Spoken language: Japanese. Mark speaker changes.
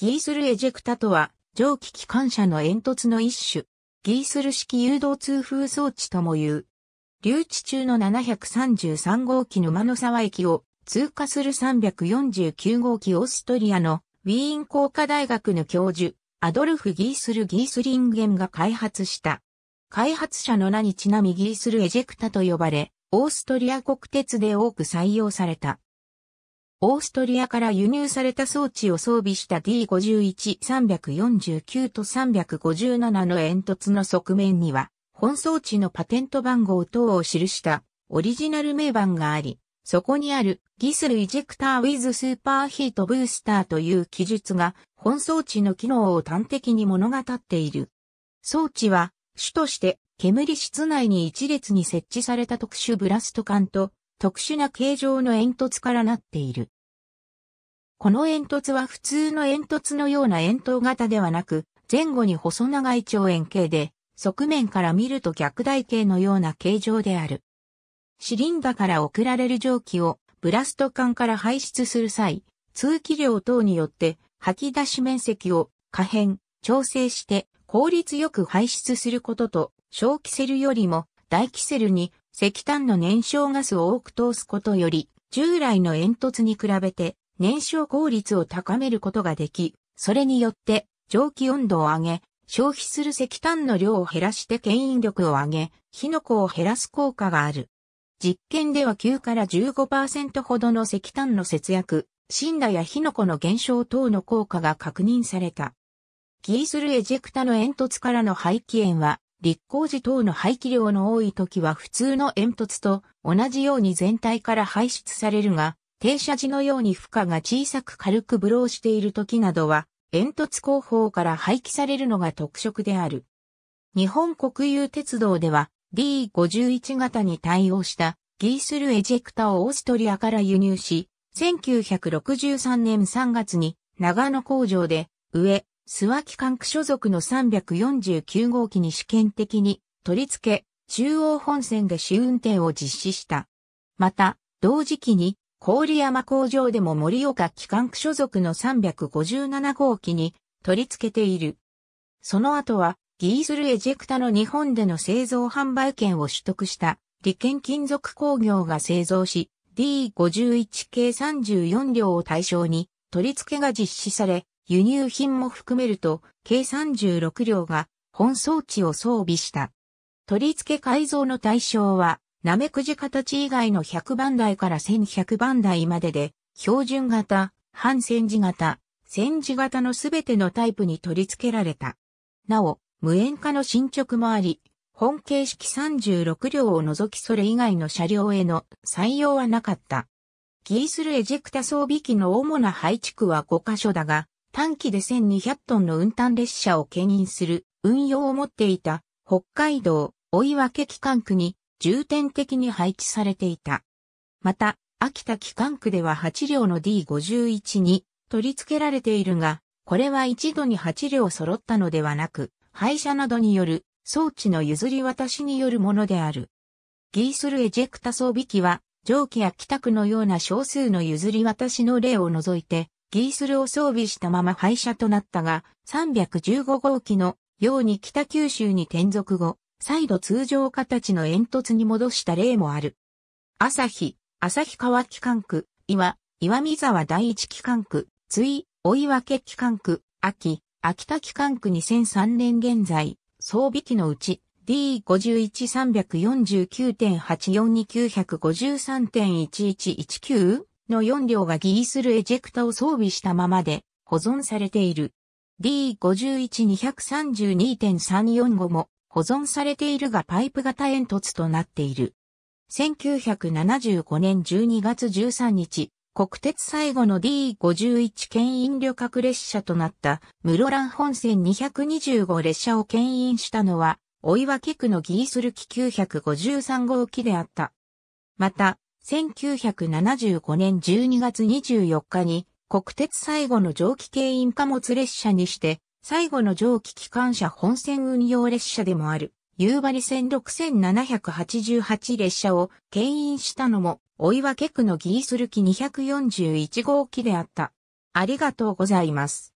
Speaker 1: ギースルエジェクタとは、蒸気機関車の煙突の一種、ギースル式誘導通風装置とも言う。留置中の733号機沼の沢駅を通過する349号機オーストリアのウィーン工科大学の教授、アドルフ・ギースル・ギースリンゲンが開発した。開発者の名にちなみギースルエジェクタと呼ばれ、オーストリア国鉄で多く採用された。オーストリアから輸入された装置を装備した D51-349 と357の煙突の側面には、本装置のパテント番号等を記したオリジナル名板があり、そこにあるギスルイジェクターウィズスーパーヒートブースターという記述が本装置の機能を端的に物語っている。装置は主として煙室内に一列に設置された特殊ブラスト管と特殊な形状の煙突からなっている。この煙突は普通の煙突のような円筒型ではなく、前後に細長い長円形で、側面から見ると逆台形のような形状である。シリンダから送られる蒸気をブラスト管から排出する際、通気量等によって吐き出し面積を可変、調整して効率よく排出することと、小気セルよりも大気セルに石炭の燃焼ガスを多く通すことより、従来の煙突に比べて燃焼効率を高めることができ、それによって蒸気温度を上げ、消費する石炭の量を減らして牽引力を上げ、火の粉を減らす効果がある。実験では9から15%ほどの石炭の節約、死羅や火の粉の減少等の効果が確認された。キースルエジェクタの煙突からの排気煙は立候時等の排気量の多い時は普通の煙突と同じように全体から排出されるが、停車時のように負荷が小さく軽くブローしている時などは、煙突後方から排気されるのが特色である。日本国有鉄道では D51 型に対応したギースルエジェクタをオーストリアから輸入し、1963年3月に長野工場で上、諏訪機関区所属の349号機に試験的に取り付け、中央本線で試運転を実施した。また、同時期に、郡山工場でも森岡機関区所属の357号機に取り付けている。その後は、ギースルエジェクタの日本での製造販売権を取得した利権金属工業が製造し、D51 系34両を対象に取り付けが実施され、輸入品も含めると、計36両が本装置を装備した。取り付け改造の対象は、なめくじ形以外の100番台から1100番台までで、標準型、半戦時型、戦時型のすべてのタイプに取り付けられた。なお、無塩化の進捗もあり、本形式36両を除きそれ以外の車両への採用はなかった。ギースルエジェクタ装備機の主な配置区は5カ所だが、短期で1200トンの運搬列車を牽引する運用を持っていた北海道追分機関区に重点的に配置されていた。また、秋田機関区では8両の D51 に取り付けられているが、これは一度に8両揃ったのではなく、廃車などによる装置の譲り渡しによるものである。ギースルエジェクタ装備機は、蒸気や帰宅のような少数の譲り渡しの例を除いて、ギースルを装備したまま廃車となったが、315号機のように北九州に転属後、再度通常形の煙突に戻した例もある。朝日、朝日川機関区、岩、岩見沢第一機関区、追、追分機関区、秋、秋田機関区2003年現在、装備機のうち、d 5 1 3 4 9 8 4 2 9 5 3 1 1 1 9の4両がギリするエジェクタを装備したままで保存されている。D51-232.345 も保存されているがパイプ型煙突となっている。1975年12月13日、国鉄最後の D51 牽引旅客列車となった室蘭本線225列車を牽引したのは、追分区のギリスル機953号機であった。また、1975年12月24日に国鉄最後の蒸気系引貨物列車にして、最後の蒸気機関車本線運用列車でもある、夕張線6788列車を牽引したのも、追分区のギースル機241号機であった。ありがとうございます。